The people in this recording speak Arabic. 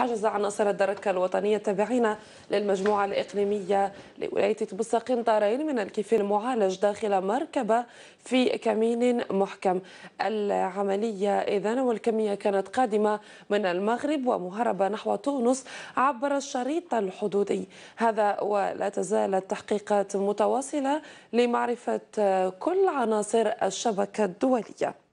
حجز عناصر الدركة الوطنية التابعين للمجموعة الإقليمية لولاية تبص قنطرين من الكيف المعالج داخل مركبة في كمين محكم العملية إذا والكمية كانت قادمة من المغرب ومهربة نحو تونس عبر الشريط الحدودي هذا ولا تزال التحقيقات متواصلة لمعرفة كل عناصر الشبكة الدولية